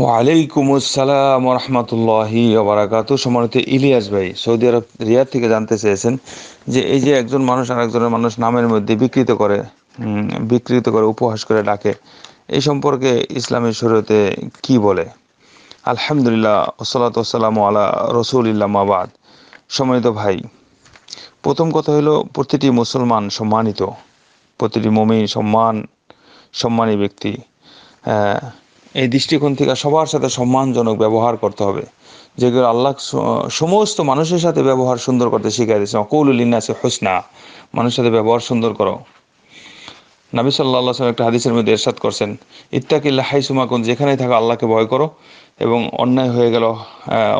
ওয়ালাইকুম আসসালাম রহমতুল্লাহি ওবরাকাত সম্মানিত ইলিয়াস ভাই সৌদি আরব রিয়াদ থেকে জানতে চেয়েছেন যে এই যে একজন মানুষ আর একজনের মানুষ নামের মধ্যে বিকৃত করে বিকৃত করে উপহাস করে ডাকে এই সম্পর্কে ইসলামের শরীয়তে কি বলে আলহামদুলিল্লাহ ওসলাত ওসালাম আলা রসুলিল্লা মাবাদ সম্মানিত ভাই প্রথম কথা হলো প্রতিটি মুসলমান সম্মানিত প্রতিটি মমি সম্মান সম্মানী ব্যক্তি এই দৃষ্টিকোণ থেকে সবার সাথে সম্মানজনক ব্যবহার করতে হবে যেগুলো আল্লাহ সমস্ত মানুষের সাথে ব্যবহার সুন্দর করতে শিখাই দিয়েছে অকৌলিনাসে হোসনা মানুষের সাথে ব্যবহার সুন্দর করো নাবিস আল্লাহ সাল্লাম একটা হাদিসের মধ্যে এরশাদ করছেন ইত্তাকিল্লা হাই সুমাকুন যেখানেই থাকো আল্লাহকে ভয় করো এবং অন্যায় হয়ে গেল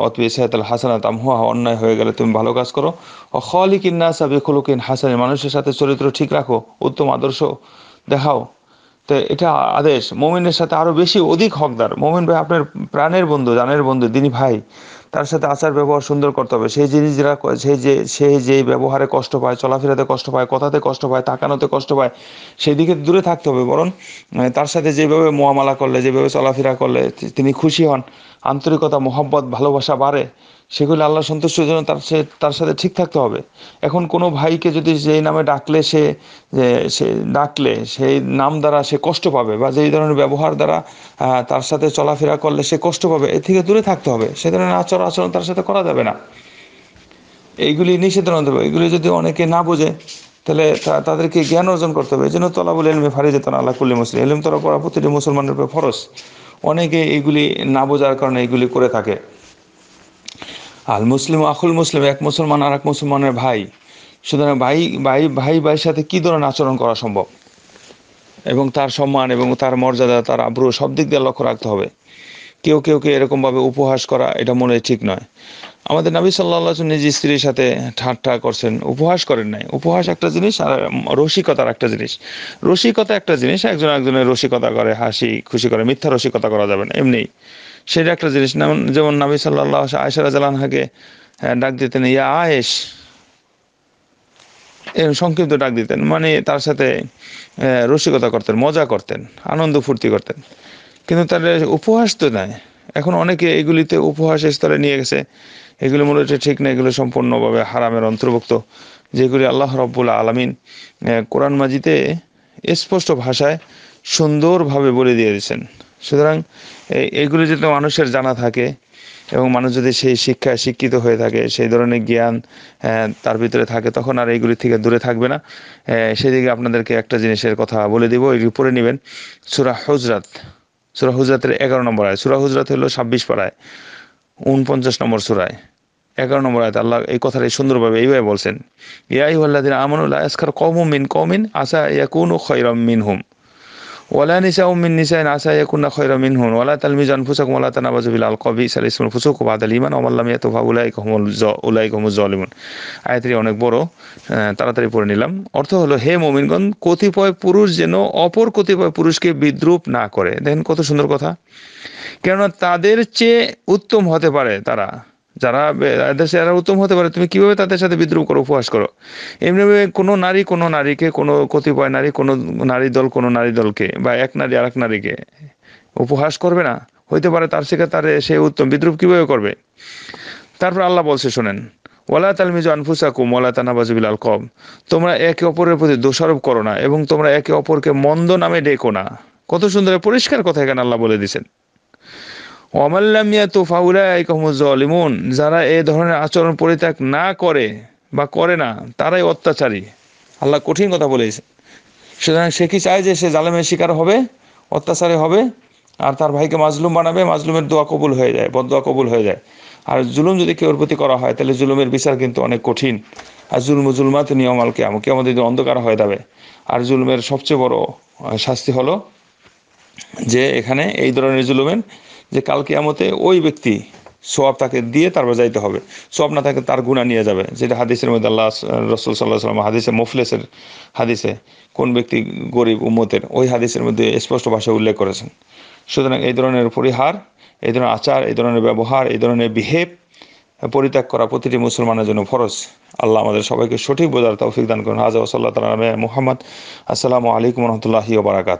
অতু ইসাহাতাল হাসান তামহুয়া অন্যায় হয়ে গেলে তুমি ভালো কাজ করো ও খলিক আবি খুলুকিন হাসান মানুষের সাথে চরিত্র ঠিক রাখো উত্তম আদর্শ দেখাও তো এটা আদেশ মোমিনের সাথে আরও বেশি অধিক হকদার মোমিন ভাই আপনার প্রাণের বন্ধু জানের বন্ধু দিনী ভাই তার সাথে আচার ব্যবহার সুন্দর করতে হবে সেই জিনিস যারা সেই যে সে যে ব্যবহারে কষ্ট পায় চলাফেরাতে কষ্ট পায় কথাতে কষ্ট পায় তাকানোতে কষ্ট পায় সেই দিকে দূরে থাকতে হবে বরং তার সাথে যেভাবে মোয়ামালা করলে যেভাবে চলাফেরা করলে তিনি খুশি হন আন্তরিকতা মহব্বত ভালোবাসা বাড়ে সেগুলো আল্লাহ সন্তুষ্টের জন্য তার সে তার সাথে ঠিক থাকতে হবে এখন কোনো ভাইকে যদি যেই নামে ডাকলে সে সে ডাকলে সেই নাম দ্বারা সে কষ্ট পাবে বা যেই ধরনের ব্যবহার দ্বারা তার সাথে চলাফেরা করলে সে কষ্ট পাবে এ থেকে দূরে থাকতে হবে সে ধরনের আচর আচরণ তার সাথে করা যাবে না এইগুলি নিষেধন দেবে এগুলি যদি অনেকে না বোঝে তাহলে তাদেরকে জ্ঞান অর্জন করতে হবে এই জন্য তলাবুল এলমে ফারি যেত না আল্লাহ কুল্লি মুসলিম এলিম তলা পড়া প্রতিটি মুসলমানের উপরে ফরস অনেকে এইগুলি না বোঝার কারণে এইগুলি করে থাকে আল মুসলিম আখুল মুসলিম এক মুসলমান আর এক মুসলমানের ভাই সুতরাং ভাই ভাই ভাই ভাইয়ের সাথে কী ধরনের আচরণ করা সম্ভব এবং তার সম্মান এবং তার মর্যাদা তার আব্রু সব দিক দিয়ে লক্ষ্য রাখতে হবে কেউ কেউ কেউ এরকমভাবে উপহাস করা এটা মনে ঠিক নয় আমাদের নবী সাল্লাহ নিজের স্ত্রীর সাথে ঠাট্টা করছেন উপহাস করেন নাই উপহাস একটা জিনিস আর রসিকতার একটা জিনিস রসিকতা একটা জিনিস একজন একজনের রসিকতা করে হাসি খুশি করে মিথ্যা রসিকতা করা যাবে না এমনিই সেটা একটা জিনিস যেমন নাবি সাল্লাহ আয়সা রাজালানহাকে হ্যাঁ, ডাক দিতেন ইয়া আয়েশ সংক্ষিপ্ত ডাক দিতেন মানে তার সাথে রসিকতা করতেন মজা করতেন আনন্দ ফুর্তি করতেন কিন্তু তার উপহাস তো নেয় এখন অনেকে এগুলিতে উপহাস স্তরে নিয়ে গেছে এগুলি মূলত ঠিক না এগুলো সম্পূর্ণভাবে হারামের অন্তর্ভুক্ত যেগুলি আল্লাহ রব্বুল আলমিন কোরআন মাজিতে স্পষ্ট ভাষায় সুন্দরভাবে বলে দিয়ে দিয়েছেন সুতরাং এইগুলো যদি মানুষের জানা থাকে এবং মানুষ যদি সেই শিক্ষায় শিক্ষিত হয়ে থাকে সেই ধরনের জ্ঞান তার ভিতরে থাকে তখন আর এইগুলি থেকে দূরে থাকবে না সেদিকে আপনাদেরকে একটা জিনিসের কথা বলে দিব এগুলি পড়ে নেবেন সুরা হজরাত সুরা হুজরাতের এগারো নম্বর আয় সুরা হুজরাত হলো ছাব্বিশ পাড়ায় উনপঞ্চাশ নম্বর সুরায় এগারো নম্বর আয়তে আল্লাহ এই কথাটি সুন্দরভাবে এইভাবে বলছেন ইয়াই আল্লাহ আমানুল্লাহ আসকার কৌমিন কমিন আসা ইয়াকুন ও খৈরম মিন হুম ওয়ালা নিসা উমিন নিসাইন আসা কুন্না খায়রা মিনহুন ওয়ালা তালমিজ আনফুসাকুম ওয়ালা তানাবাজু বিল আলকাবি সালিসুল ফুসুক বাদাল ঈমান ওয়াল লাম ইয়াতুফা উলাইকা হুমুল উলাইকা হুমুজ জালিমুন আয়াতটি অনেক বড় তাড়াতাড়ি পড়ে নিলাম অর্থ হলো হে মুমিনগণ কতিপয় পুরুষ যেন অপর কতিপয় পুরুষকে বিদ্রূপ না করে দেখেন কত সুন্দর কথা কেননা তাদের চেয়ে উত্তম হতে পারে তারা যারা দেশে যারা উত্তম হতে পারে তুমি কিভাবে তাদের সাথে বিদ্রোহ করো উপহাস করো এমনিভাবে কোনো নারী কোনো নারীকে কোনো কতিপয় নারী কোনো নারী দল কোনো নারী দলকে বা এক নারী আর এক নারীকে উপহাস করবে না হইতে পারে তার সেখানে তার সে উত্তম বিদ্রুপ কিভাবে করবে তারপর আল্লাহ বলছে শোনেন ওয়ালা তালমিজ আনফুসাকুম ওয়ালা তানাবাজুবিল আল কম তোমরা একে অপরের প্রতি দোষারোপ করো না এবং তোমরা একে অপরকে মন্দ নামে ডেকো না কত সুন্দর পরিষ্কার কথা এখানে আল্লাহ বলে দিয়েছেন জলিমুন যারা এ ধরনের আচরণ পরিত্যাগ না করে বা করে না তারাই অত্যাচারী আল্লাহ কঠিন কথা বলেছে সুতরাং সে কি চায় যে সে জালেমের শিকার হবে অত্যাচারী হবে আর তার ভাইকে মাজলুম বানাবে মাজলুমের দোয়া কবুল হয়ে যায় বদোয়া কবুল হয়ে যায় আর জুলুম যদি কেউর প্রতি করা হয় তাহলে জুলুমের বিচার কিন্তু অনেক কঠিন আর জুলুম জুলমাত নিয়ম আল কেয়াম কেউ আমাদের অন্ধকার হয়ে যাবে আর জুলুমের সবচেয়ে বড় শাস্তি হলো যে এখানে এই ধরনের জুলুমের যে কাল কেয়ামতে ওই ব্যক্তি সোয়াব তাকে দিয়ে তারপর যাইতে হবে সোয়াব না থাকে তার গুণা নিয়ে যাবে যেটা হাদিসের মধ্যে আল্লাহ রসুল সাল্লাহ সাল্লাম হাদিসে মুফলেসের হাদিসে কোন ব্যক্তি গরিব উম্মতের ওই হাদিসের মধ্যে স্পষ্ট ভাষায় উল্লেখ করেছেন সুতরাং এই ধরনের পরিহার এই ধরনের আচার এই ধরনের ব্যবহার এই ধরনের বিহেভ পরিত্যাগ করা প্রতিটি মুসলমানের জন্য ফরজ আল্লাহ আমাদের সবাইকে সঠিক বোঝার তৌফিক দান করুন হাজা সাল্লাহ তালা মুহাম্মদ আসসালামু আলাইকুম রহমতুল্লাহি বারাকাত